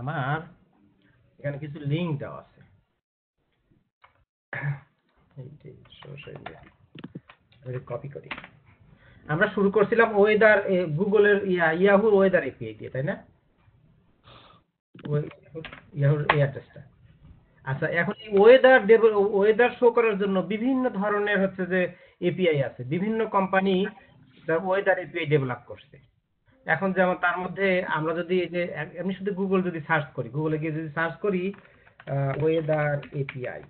আমার এখানে কিছু লিঙ্ক দেওয়া আছে কপি করি আমরা শুরু করছিলাম ওয়েদার গুগলের ইয়াহুর ওয়েদার এপিআই দিয়ে তাই না ইয়াহুর এই অ্যাড্রেসটা আচ্ছা এখন এই ওয়েদার ওয়েদার শো করার জন্য বিভিন্ন ধরনের হচ্ছে যে এপিআই আছে বিভিন্ন কোম্পানি ওয়েদার এপিআই ডেভেলপ করছে এখন যেমন তার মধ্যে আমরা যদি এই যে আমি শুধু গুগল যদি সার্চ করি গুগলে গিয়ে যদি সার্চ করি ওয়েদার এপিআই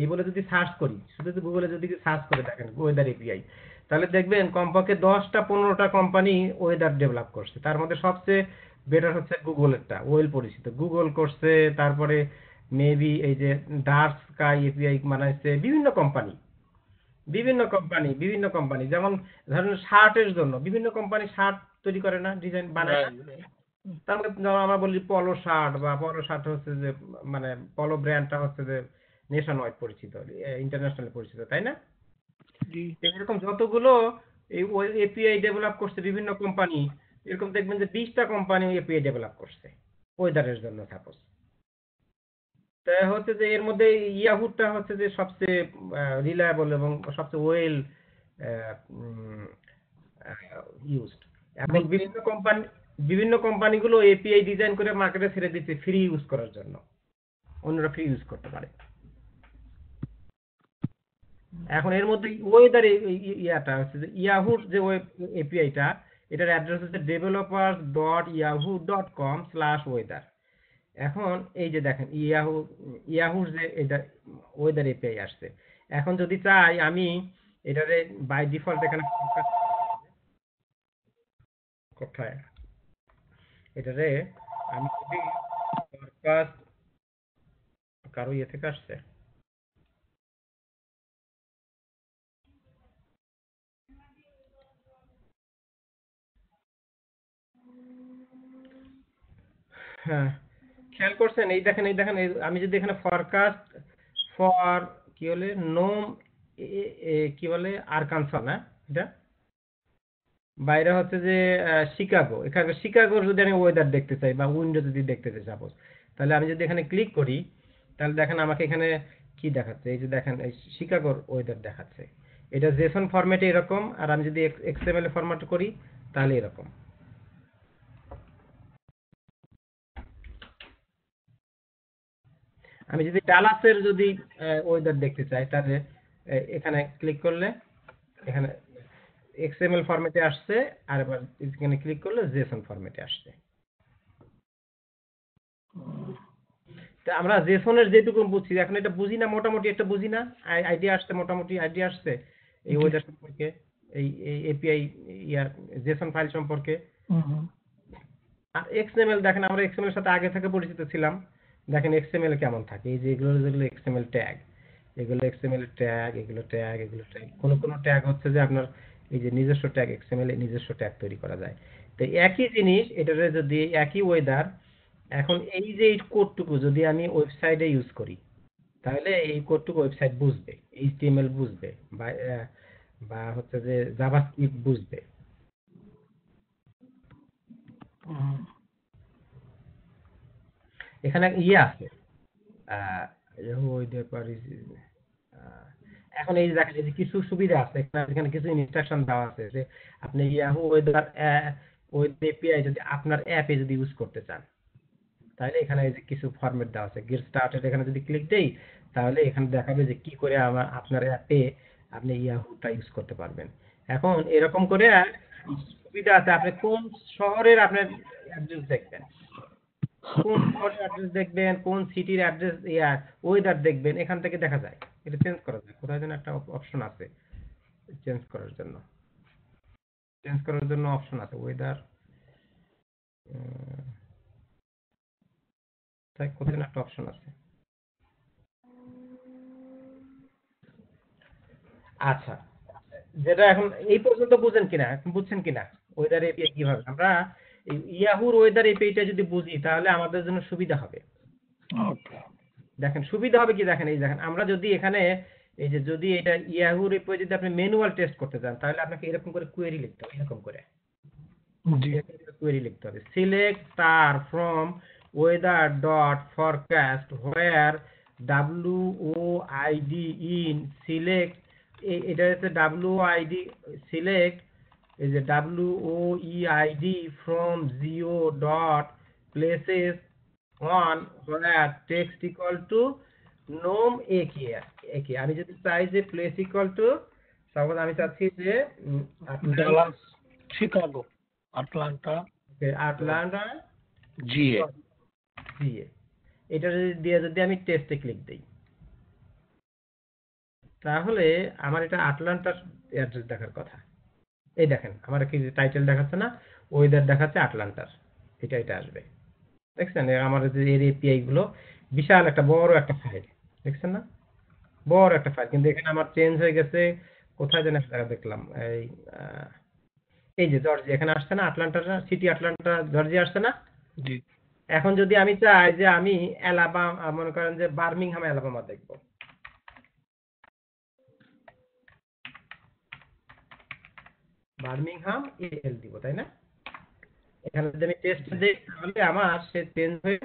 এই বলে যদি সার্চ করি শুধু যদি গুগলে যদি সার্চ করে দেখেন ওয়েদার এপিআই তাহলে দেখবেন কমপক্ষে দশটা পনেরোটা কোম্পানি ওয়েদার ডেভেলপ করছে তার মধ্যে সবচেয়ে বেটার হচ্ছে গুগলেরটা ওয়েল পরিচিত গুগল করছে তারপরে মেবি এই যে ডার্ক স্কাই এপিআই বানাইছে বিভিন্ন কোম্পানি বিভিন্ন কোম্পানি বিভিন্ন কোম্পানি যেমন ধরুন শার্টের জন্য বিভিন্ন কোম্পানি শার্ট তৈরি করে না ডিজাইন বানায় তার মধ্যে মানে যেমন আমরা বলি পলো শার্ট বা পলো শার্ট হচ্ছে যে মানে পলো ব্র্যান্ডটা হচ্ছে যে নেশন ওয়াইড পরিচিত ইন্টারন্যাশনাল পরিচিত তাই না এরকম যতগুলো এই এপিআই ডেভেলপ করছে বিভিন্ন কোম্পানি এরকম দেখবেন যে বিশটা কোম্পানি এপিআই ডেভেলপ করছে ওয়েদারের জন্য সাপোজ হচ্ছে যে এর মধ্যে ইয়াহুটা হচ্ছে যে সবচেয়ে রিলায়েবল এবং সবচেয়ে ওয়েল ইউজড এখন বিভিন্ন কোম্পানি বিভিন্ন কোম্পানিগুলো এপিআই ডিজাইন করে মার্কেটে ছেড়ে দিচ্ছে ফ্রি ইউজ করার জন্য অন্যরা ফ্রি ইউজ করতে পারে এখন এর মধ্যে ওয়েদার ইয়াটা হচ্ছে যে ইয়াহুর যে ওয়েব এপিআইটা এটার অ্যাড্রেস হচ্ছে developer dot Yahoo dot com slash weather এখন এই যে দেখেন ইয়াহু ইয়াহুর যে এটা ওয়েদার এপিআই আসছে এখন যদি চাই আমি এটারে বাই ডিফল্ট এখানে কোথায় এটারে আমি যদি ফরকাস্ট কারো ইয়ে থেকে আসছে হ্যাঁ খেয়াল করছেন এই দেখেন এই দেখেন আমি যদি এখানে ফরকাস্ট ফর কি বলে নোম কি বলে আরকানসা হ্যাঁ? না এটা বাইরে হচ্ছে যে শিকাগো এখানে শিকাগোর যদি আমি ওয়েদার দেখতে চাই বা উইন্ডো যদি দেখতে চাই সাপোজ তাহলে আমি যদি এখানে ক্লিক করি তাহলে দেখেন আমাকে এখানে কি দেখাচ্ছে এই যে দেখেন এই শিকাগোর ওয়েদার দেখাচ্ছে এটা জেসন ফরম্যাটে এরকম আর আমি যদি এক্সএমএল ফরম্যাট করি তাহলে এরকম আমি যদি ডালাসের যদি ওয়েদার দেখতে চাই তাহলে এখানে ক্লিক করলে এখানে এক্সএমএল ফরম্যাটে আসছে আর এবার এখানে ক্লিক করলে জেসন ফরম্যাটে আসছে আমরা জেসনের যেটুকু বুঝছি এখন এটা বুঝি না মোটামুটি একটা বুঝি না আইডিয়া আসছে মোটামুটি আইডিয়া আসছে এই ওয়েদার সম্পর্কে এই এপিআই ইয়ার জেসন ফাইল সম্পর্কে আর এক্সএমএল দেখেন আমরা এক্সএমএল এর সাথে আগে থেকে পরিচিত ছিলাম দেখেন এক্সএমএল কেমন থাকে এই যে এগুলো যেগুলো এক্সএমএল ট্যাগ এগুলো এক্সএমএল ট্যাগ এগুলো ট্যাগ এগুলো ট্যাগ কোনো কোনো ট্যাগ হচ্ছে যে আপনার এই যে নিজস্ব ট্যাগ এক্সএমএল নিজস্ব ট্যাগ তৈরি করা যায় তো একই জিনিস এটাতে যদি একই ওয়েদার এখন এই যে এই কোডটুকু যদি আমি ওয়েবসাইটে ইউজ করি তাহলে এই কোডটুকু ওয়েবসাইট বুঝবে এইচটিএমএল বুঝবে বা বা হচ্ছে যে জাভাস্ক্রিপ্ট বুঝবে এখানে ইয়ে আছে এখন এই দেখেন যে কিছু সুবিধা আছে এখানে কিছু ইনস্ট্রাকশন দেওয়া আছে যে আপনি ইয়াহু ওয়েদার ওয়েদার এপিআই যদি আপনার অ্যাপে যদি ইউজ করতে চান তাহলে এখানে এই যে কিছু ফরম্যাট দেওয়া আছে গেট স্টার্টেড এখানে যদি ক্লিক দেই তাহলে এখানে দেখাবে যে কি করে আমার আপনার অ্যাপে আপনি ইয়াহুটা ইউজ করতে পারবেন এখন এরকম করে সুবিধা আছে আপনি কোন শহরের আপনার অ্যাড্রেস দেখবেন কোন শহরের অ্যাড্রেস দেখবেন কোন সিটির অ্যাড্রেস ইয়া ওয়েদার দেখবেন এখান থেকে দেখা যায় এটা চেঞ্জ করা যায় কোথায় যেন একটা অপশন আছে চেঞ্জ করার জন্য চেঞ্জ করার জন্য অপশন আছে ওয়েদার তাই কোথায় একটা অপশন আছে আচ্ছা যেটা এখন এই পর্যন্ত বুঝেন কিনা বুঝছেন কিনা ওয়েদার এপিআই কিভাবে আমরা ইয়াহুর ওয়েদার এই পেজটা যদি বুঝি তাহলে আমাদের জন্য সুবিধা হবে দেখেন সুবিধা হবে কি দেখেন এই দেখেন আমরা যদি এখানে এই যে যদি এটা ইয়াহুর এই পেজে যদি আপনি ম্যানুয়াল টেস্ট করতে চান তাহলে আপনাকে এরকম করে কোয়েরি লিখতে হবে এরকম করে কোয়েরি লিখতে হবে সিলেক্ট তার from weather dot forecast where W O ID in select এটা হচ্ছে ডাব্লিউ আইডি সিলেক্ট এই যে W O E I D from geo dot places on where text equal to Nome A কে এ কে আমি যদি চাই যে প্লেস ইকল টু সাপোজ আমি চাচ্ছি যে Dallas Chicago Atlanta Atlanta G A এটা যদি দিয়ে যদি আমি টেস্টে ক্লিক দিই তাহলে আমার এটা আটলান্টার অ্যাড্রেস দেখার কথা এই দেখেন আমার কি টাইটেল দেখাচ্ছে না ওয়েদার দেখাচ্ছে আটলান্টার এটা এটা আসবে দেখছেন আমার এর এপিআই গুলো বিশাল একটা বড় একটা ফাইল দেখছেন না বড় একটা ফাইল কিন্তু এখানে আমার চেঞ্জ হয়ে গেছে কোথায় যেন একটা দেখলাম এই এই যে জর্জি এখানে আসছে না আটলান্টার সিটি আটলান্টা জর্জি আসছে না এখন যদি আমি চাই যে আমি অ্যালাবাম মনে করেন যে বার্মিংহাম অ্যালাবামা দেখবো বার্মিংহাম এল দিব তাই না এখানে যদি আমি টেস্ট দিই তাহলে আমার সে চেঞ্জ হয়ে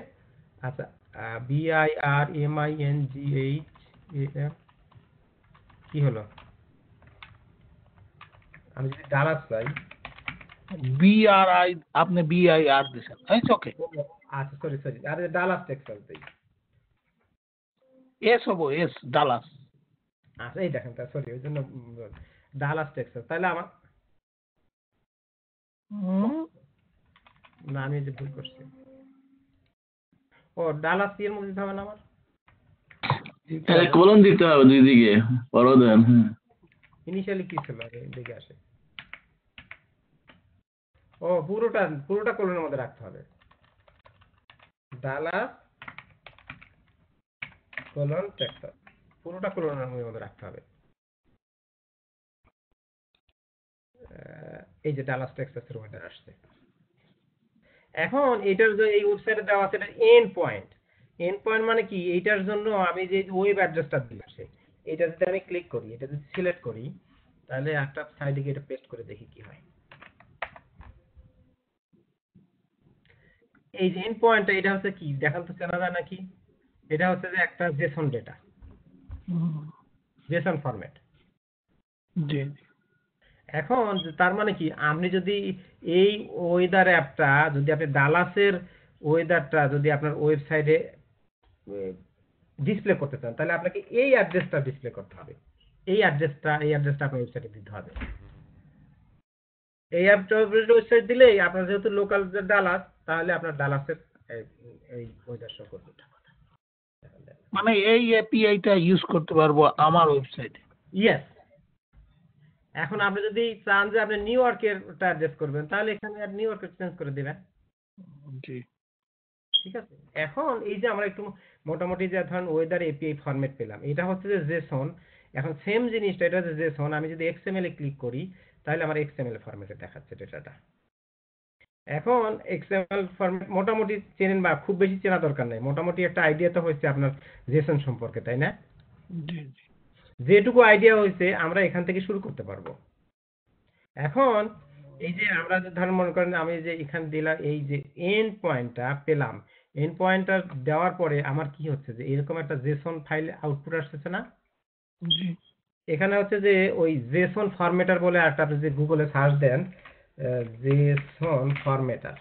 আচ্ছা B I R M I N G H M কি হলো আমি যদি ডালাস পাই বি আর আই আপনি বি আই আর দিছেন ইটস ওকে আচ্ছা সরি সরি আর ডালাস টেক্সাস করতে এস হবো এস ডালাস আচ্ছা এই দেখেন সরি ওই জন্য ডালাস টেক্সাস তাহলে আমার না আমি যে ভুল করছি ও এর মধ্যে হবে না আমার তাহলে দিতে হবে দুই দিকে ইনিশিয়ালি কি ছিল আগে দিকে আসে ও পুরোটা পুরোটা কোলনের মধ্যে রাখতে হবে ডালা কলন ট্যাক্টর পুরোটা কোলনের মধ্যে রাখতে হবে এই যে ডালাস টেক্সাস এর ওয়েদার আসছে এখন এটার যে এই ওয়েবসাইটে দেওয়া আছে এটা এন্ড পয়েন্ট এন্ড পয়েন্ট মানে কি এইটার জন্য আমি যে ওয়েব অ্যাড্রেসটা দিয়েছি এটা যদি আমি ক্লিক করি এটা যদি সিলেক্ট করি তাহলে একটা সাইডে গিয়ে এটা পেস্ট করে দেখি কি হয় এই যে এন্ড পয়েন্টটা এটা হচ্ছে কি দেখাল তো চেনা যায় নাকি এটা হচ্ছে যে একটা জেসন ডেটা জেসন ফরম্যাট জি এখন তার মানে কি আপনি যদি এই ওয়েদার অ্যাপটা যদি আপনি ডালাসের ওয়েদারটা যদি আপনার ওয়েবসাইটে ডিসপ্লে করতে চান তাহলে আপনাকে এই অ্যাড্রেসটা ডিসপ্লে করতে হবে এই অ্যাড্রেসটা এই অ্যাড্রেসটা আপনার ওয়েবসাইটে দিতে হবে এই অ্যাপটা ওয়েবসাইট দিলেই আপনার যেহেতু লোকাল ডালাস তাহলে আপনার ডালাসের এই ওয়েদার শো করবে মানে এই এপিআইটা ইউজ করতে পারবো আমার ওয়েবসাইটে ইয়েস এখন আপনি যদি চান যে আপনি নিউ ইয়র্কের ওটা অ্যাডজাস্ট করবেন তাহলে এখানে আর নিউ ইয়র্কের চেঞ্জ করে দিবেন জি ঠিক আছে এখন এই যে আমরা একটু মোটামুটি যে ধরুন ওয়েদার এপিআই ফরম্যাট পেলাম এটা হচ্ছে যে জেসন এখন সেম জিনিসটা এটা হচ্ছে জেসন আমি যদি এক্সএমএল এ ক্লিক করি তাহলে আমার এক্সএমএল ফরম্যাটে দেখাচ্ছে ডেটাটা এখন এক্সএমএল ফরম্যাট মোটামুটি চেনেন বা খুব বেশি চেনা দরকার নাই মোটামুটি একটা আইডিয়া তো হয়েছে আপনার জেসন সম্পর্কে তাই না জি জি যেটুকু আইডিয়া হয়েছে আমরা এখান থেকে শুরু করতে পারবো এখন এই যে আমরা ধরেন মনে করেন আমি যে এখান দিলাম এই যে এন্ড পয়েন্টটা পেলাম এন্ড পয়েন্টটা দেওয়ার পরে আমার কি হচ্ছে যে এরকম একটা জেসন ফাইল আউটপুট আসতেছে না এখানে হচ্ছে যে ওই জেসন ফরম্যাটার বলে একটা আপনি যে গুগলে সার্চ দেন জেসন ফরম্যাটার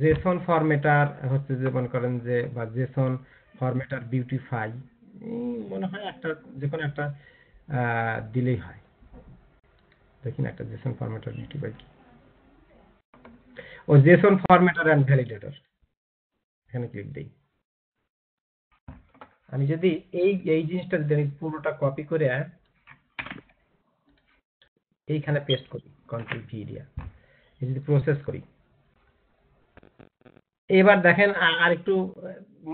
জেসন ফরম্যাটার হচ্ছে যে মনে করেন যে বা জেসন ফরম্যাটার বিউটিফাই মনে হয় একটা যে কোনো একটা দিলেই হয় দেখি না একটা জেসন ফরম্যাটার ডিভাইড ও জেসন ফরম্যাটার অ্যান্ড ভ্যালিডেটর এখানে ক্লিক দিই আমি যদি এই এই জিনিসটা যদি আমি পুরোটা কপি করে এইখানে পেস্ট করি কন্ট্রোল ভি দিয়া এই যদি প্রসেস করি এবার দেখেন আর একটু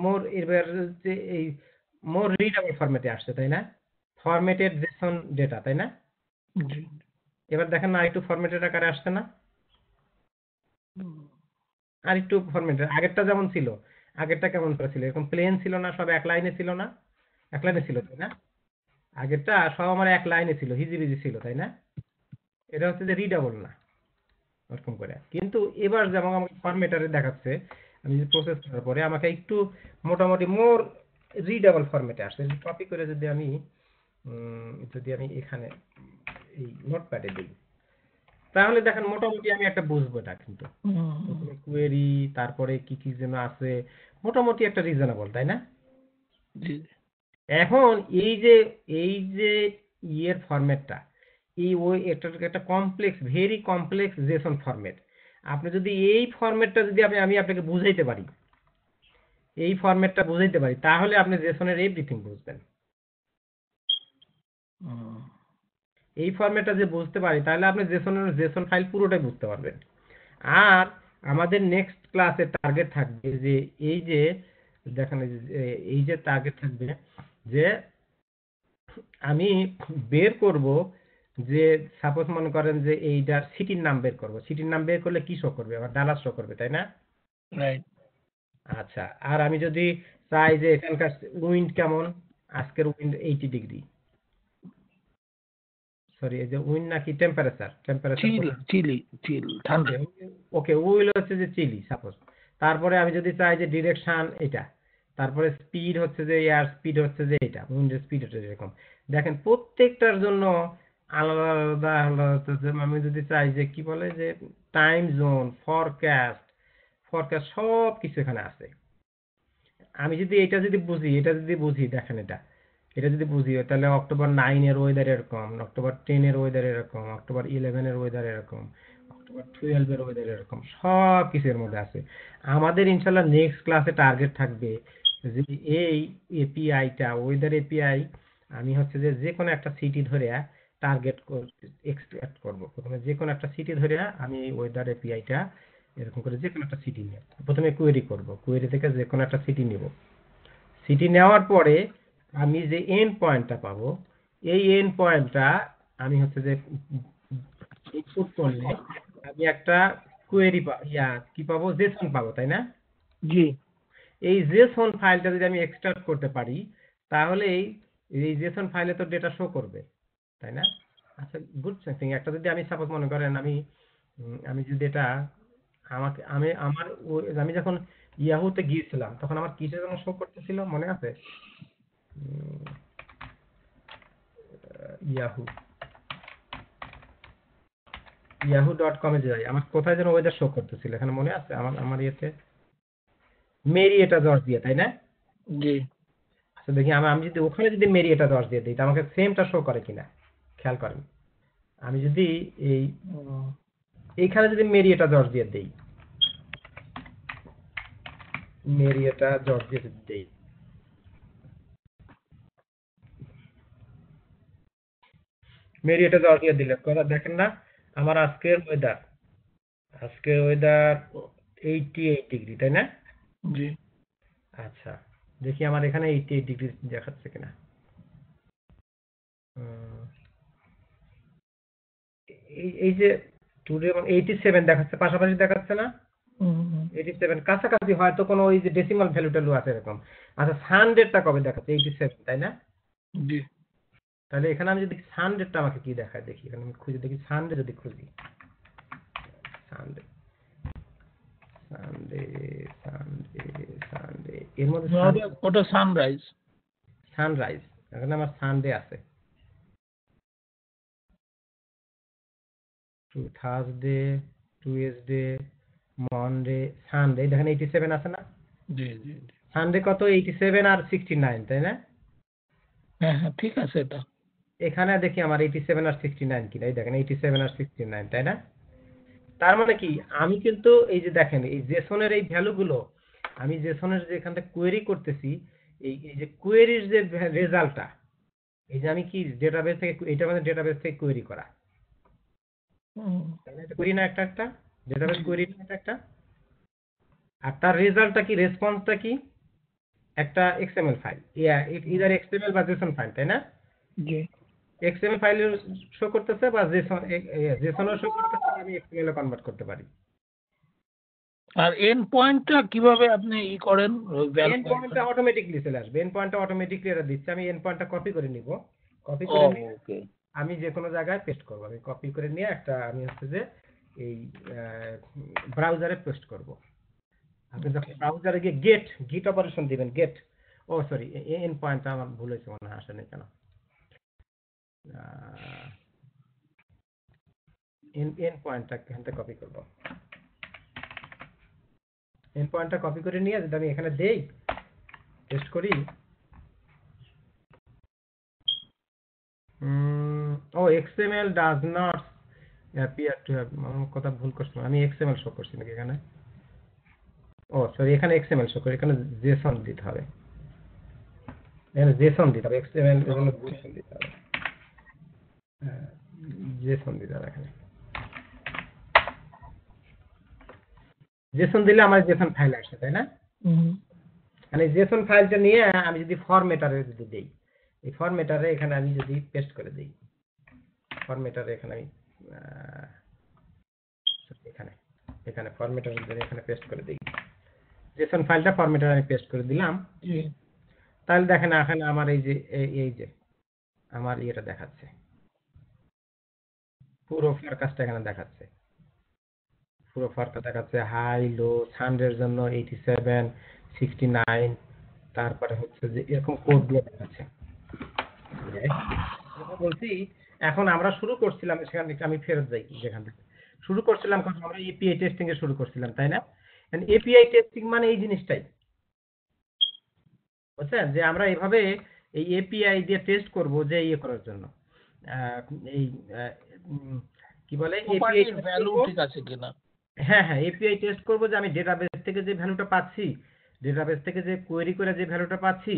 মোর এবার যে এই মোর রিডেবল ফরম্যাটে আসছে তাই না ফরম্যাটেড জেসন ডেটা তাই না এবার দেখেন না একটু ফরম্যাটেড আকারে আসছে না আর একটু ফরম্যাটেড আগেরটা যেমন ছিল আগেরটা কেমন করে ছিল এরকম প্লেন ছিল না সব এক লাইনে ছিল না এক লাইনে ছিল তাই না আগেরটা সব আমার এক লাইনে ছিল হিজিবিজি ছিল তাই না এটা হচ্ছে যে রিডাবল না ওরকম করে কিন্তু এবার যেমন আমাকে ফরম্যাটারে দেখাচ্ছে আমি যে প্রসেস করার পরে আমাকে একটু মোটামুটি মোর রিডাবল ফরম্যাটে আসছে কপি করে যদি আমি যদি আমি এখানে এই নোটপ্যাডে দিই তাহলে দেখেন মোটামুটি আমি একটা বুঝবো এটা কিন্তু কোয়েরি তারপরে কি কি যেন আছে মোটামুটি একটা রিজনেবল তাই না এখন এই যে এই যে ইয়ের ফরম্যাটটা এই ওই একটা একটা complex very complex JSON format আপনি যদি এই ফরম্যাটটা যদি আমি আপনাকে বুঝাইতে পারি এই ফরম্যাটটা বুঝাইতে পারি তাহলে আপনি জেসনের এভরিথিং বুঝবেন এই ফরম্যাটটা যে বুঝতে পারি তাহলে আপনি জেসনের জেসন ফাইল পুরোটাই বুঝতে পারবেন আর আমাদের নেক্সট ক্লাসে টার্গেট থাকবে যে এই যে দেখেন এই যে টার্গেট থাকবে যে আমি বের করব যে সাপোজ মনে করেন যে এইটা সিটির নাম বের করব সিটির নাম বের করলে কি শো করবে আমার ডালাস শো করবে তাই না রাইট আচ্ছা আর আমি যদি চাই যে এখানকার উইন্ড কেমন আজকের উইন্ড এইটি ডিগ্রি সরি এই যে উইন্ড নাকি টেম্পারেচার টেম্পারেচার ওকে উইল হচ্ছে যে চিলি সাপোজ তারপরে আমি যদি চাই যে ডিরেকশন এটা তারপরে স্পিড হচ্ছে যে এয়ার স্পিড হচ্ছে যে এটা উইন্ডের স্পিড হচ্ছে এরকম দেখেন প্রত্যেকটার জন্য আলাদা আলাদা আলাদা আমি যদি চাই যে কি বলে যে টাইম জোন ফরকাস্ট ফরকাস্ট সব কিছু এখানে আছে আমি যদি এটা যদি বুঝি এটা যদি বুঝি দেখেন এটা এটা যদি বুঝি তাহলে অক্টোবর নাইনের ওয়েদার এরকম অক্টোবর টেনের ওয়েদার এরকম অক্টোবর ইলেভেনের ওয়েদার এরকম অক্টোবর টুয়েলভের ওয়েদার এরকম সব কিছুর মধ্যে আছে আমাদের ইনশাল্লাহ নেক্সট ক্লাসে টার্গেট থাকবে যে এই এপিআইটা ওয়েদার এপিআই আমি হচ্ছে যে যে কোনো একটা সিটি ধরে টার্গেট এক্সট্রাক্ট করবো প্রথমে যে কোনো একটা সিটি ধরে আমি ওয়েদার এপিআইটা এরকম করে যে কোনো একটা সিটি নিয়ে প্রথমে কোয়েরি করব কোয়েরি থেকে যে কোনো একটা সিটি নেব সিটি নেওয়ার পরে আমি যে এন পয়েন্টটা পাবো এই এন পয়েন্টটা আমি হচ্ছে যে ইনপুট করলে আমি একটা কোয়েরি ইয়া কি পাবো জেসন পাবো তাই না জি এই জেসন ফাইলটা যদি আমি এক্সট্রাক্ট করতে পারি তাহলে এই জেসন ফাইলে তো ডেটা শো করবে তাই না আচ্ছা গুড সেন্সিং একটা যদি আমি সাপোজ মনে করেন আমি আমি যদি এটা আমাকে আমি আমার আমি যখন ইয়াহুতে গিয়েছিলাম তখন আমার কিসে যেন শো করতেছিল মনে আছে ইয়াহু ইয়াহু ডট কমে যাই আমার কোথায় যেন ওয়েদার শো করতেছিল এখানে মনে আছে আমার আমার ইয়েতে মেরি এটা দশ দিয়ে তাই না জি আচ্ছা দেখি আমি আমি যদি ওখানে যদি মেরি এটা দশ দিয়ে দিই তো আমাকে সেমটা শো করে কিনা খেয়াল করেন আমি যদি এই এইখানে যদি মেরিয়েটা দিয়ে দেই মেরিয়েটা জর্জ দিয়ে দেই মেরিয়েটা দিয়ে দিলে কথা দেখেন না আমার আজকের ওয়েদার আজকের ওয়েদার 88 এইট ডিগ্রি তাই না জি আচ্ছা দেখি আমার এখানে 88 এইট ডিগ্রি দেখাচ্ছে কিনা এই যে টুডে সেভেন দেখাচ্ছে পাশাপাশি দেখাচ্ছে না এইটি সেভেন কাছাকাছি হয়তো কোনো ওই যে আছে এরকম আচ্ছা কবে দেখাচ্ছে এইটি সেভেন তাই না তাহলে এখানে আমি যদি আমাকে কি দেখায় দেখি এখানে আমি খুঁজে দেখি সানডে যদি খুঁজি সানডে সানডে সানডে সানডে এর মধ্যে সানরাইজ সানরাইজ এখানে আমার সানডে আছে to Thursday Tuesday Monday Sunday দেখেন এইটি সেভেন আছে না সানডে কত এইটি সেভেন আর সিক্সটি নাইন তাই না হ্যাঁ হ্যাঁ ঠিক আছে এটা এখানে দেখি আমার এইটি সেভেন আর সিক্সটি নাইন কি নাই দেখেন এইটি সেভেন আর সিক্সটি নাইন তাই না তার মানে কি আমি কিন্তু এই যে দেখেন এই জেসনের এই ভ্যালুগুলো আমি জেসনের যে এখানটা কোয়েরি করতেছি এই এই যে কোয়েরির যে রেজাল্টটা এই যে আমি কি ডেটাবেস থেকে এটা আমাদের ডেটাবেস থেকে কোয়েরি করা করি না একটা একটা ডেটাবেস করি না একটা একটা আর তার রেজাল্টটা কি রেসপন্সটা কি একটা XML file yeah either XML বা জেসন ফাইল তাই না জি এক্সএমএল ফাইল শো করতেছে বা জেসন জেসনও শো করতেছে আমি এক্সএমএল এ কনভার্ট করতে পারি আর এন পয়েন্টটা কিভাবে আপনি ই করেন এন পয়েন্টটা অটোমেটিকলি চলে আসবে এন্ড পয়েন্টটা অটোমেটিকলি এটা দিচ্ছে আমি এন পয়েন্টটা কপি করে নিব কপি করে নিয়ে ওকে আমি যে কোনো জায়গায় পেস্ট করব আমি কপি করে নিয়ে একটা আমি হচ্ছে যে এই ব্রাউজারে পেস্ট করব আপনি যখন ব্রাউজারে গিয়ে গেট গিট অপারেশন দিবেন get oh sorry endpoint আমার ভুল হয়েছে মনে হয় আসেনি কেন এন এন পয়েন্টটা এখান কপি করব এন পয়েন্টটা কপি করে নিয়ে যদি আমি এখানে দেই পেস্ট করি hmm oh XML does not appear to have আমার কথা ভুল করছিলাম আমি এক্সএমএল শো করছি নাকি এখানে ও oh, সরি এখানে এক্সএমএল শো করি এখানে জেসন দিতে হবে এখানে জেসন দিতে হবে এক্সএমএল এখানে জেসন দিতে হবে জেসন হ্যাঁ, দিতে হবে এখানে জেসন দিলে আমার জেসন ফাইল আসে তাই না মানে জেসন ফাইলটা নিয়ে আমি যদি ফর্মেটারে যদি দেই এই ফর্মেটারে এখানে আমি যদি পেস্ট করে দিই ফরম্যাটার এখানে আমি এখানে এখানে ফরম্যাটার এখানে পেস্ট করে দিই জেসন ফাইলটা ফরম্যাটার আমি পেস্ট করে দিলাম তাহলে দেখেন এখানে আমার এই যে এই যে আমার ইয়েটা দেখাচ্ছে পুরো ফরকাস্টটা এখানে দেখাচ্ছে পুরো ফরকাস্ট দেখাচ্ছে হাই লো সানডের জন্য এইটি সেভেন সিক্সটি নাইন তারপরে হচ্ছে যে এরকম কোডগুলো দেখাচ্ছে বলছি এখন আমরা শুরু করছিলাম সেখান থেকে আমি ফেরত যাই যেখান থেকে শুরু করছিলাম কারণ আমরা এপিআই টেস্টিং এ শুরু করছিলাম তাই না এপিআই টেস্টিং মানে এই জিনিসটাই বুঝছেন যে আমরা এভাবে এই এপিআই দিয়ে টেস্ট করব যে ইয়ে করার জন্য এই কি বলে এপিআই ভ্যালু ঠিক আছে কিনা হ্যাঁ হ্যাঁ এপিআই টেস্ট করব যে আমি ডেটাবেস থেকে যে ভ্যালুটা পাচ্ছি ডেটাবেস থেকে যে কোয়েরি করে যে ভ্যালুটা পাচ্ছি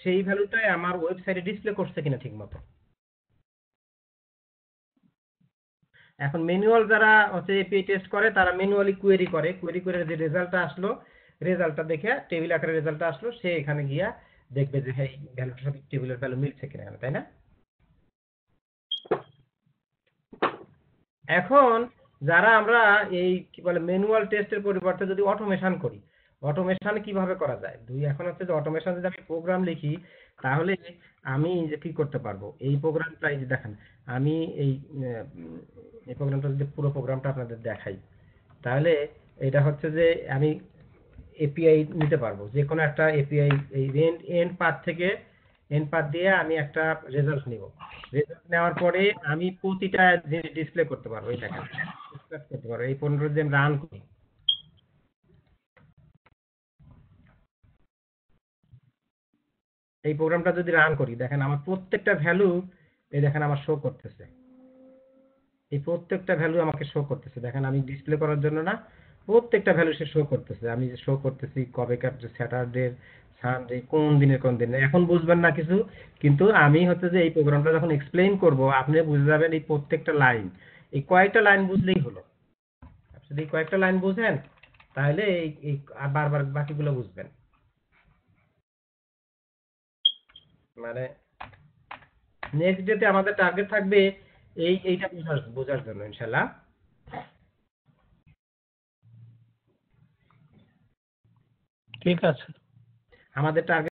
সেই ভ্যালুটাই আমার ওয়েবসাইটে ডিসপ্লে করছে কিনা ঠিকমতো এখন ম্যানুয়াল যারা হচ্ছে এপিআই টেস্ট করে তারা ম্যানুয়ালি কোয়েরি করে কোয়েরি করে যে রেজাল্টটা আসলো রেজাল্টটা দেখে টেবিল আকারে রেজাল্টটা আসলো সে এখানে গিয়া দেখবে যে হ্যাঁ ভ্যালুটার সাথে টেবিলের ভ্যালু মিলছে কিনা তাই না এখন যারা আমরা এই কি বলে ম্যানুয়াল টেস্টের পরিবর্তে যদি অটোমেশন করি অটোমেশন কিভাবে করা যায় দুই এখন হচ্ছে যে অটোমেশন যদি আমি প্রোগ্রাম লিখি তাহলে আমি যে কি করতে পারবো এই প্রোগ্রামটা এই যে দেখেন আমি এই এই প্রোগ্রামটা যদি পুরো প্রোগ্রামটা আপনাদের দেখাই তাহলে এটা হচ্ছে যে আমি এপিআই নিতে পারবো যে কোনো একটা এপিআই এই এন্ড এন্ড পার্ট থেকে এন্ড পার্ট দিয়ে আমি একটা রেজাল্ট নিব রেজাল্ট নেওয়ার পরে আমি প্রতিটা জিনিস ডিসপ্লে করতে পারবো এটাকে করতে পারবো এই পনেরো দিন রান করি এই প্রোগ্রামটা যদি রান করি দেখেন আমার প্রত্যেকটা ভ্যালু এই দেখেন আমার শো করতেছে এই প্রত্যেকটা ভ্যালু আমাকে শো করতেছে দেখেন আমি ডিসপ্লে করার জন্য না প্রত্যেকটা ভ্যালু সে শো করতেছে আমি যে শো করতেছি কবে কাটছে স্যাটারডে সানডে কোন দিনে কোন দিনে এখন বুঝবেন না কিছু কিন্তু আমি হচ্ছে যে এই প্রোগ্রামটা যখন এক্সপ্লেইন করব আপনি বুঝে যাবেন এই প্রত্যেকটা লাইন এই কয়েকটা লাইন বুঝলেই হলো যদি কয়েকটা লাইন বুঝেন তাহলে এই বারবার বাকিগুলো বুঝবেন মানে নেক্সট ডেতে আমাদের টার্গেট থাকবে এই এইটা বোঝার বোঝার জন্য ইনশাল্লাহ ঠিক আছে আমাদের টার্গেট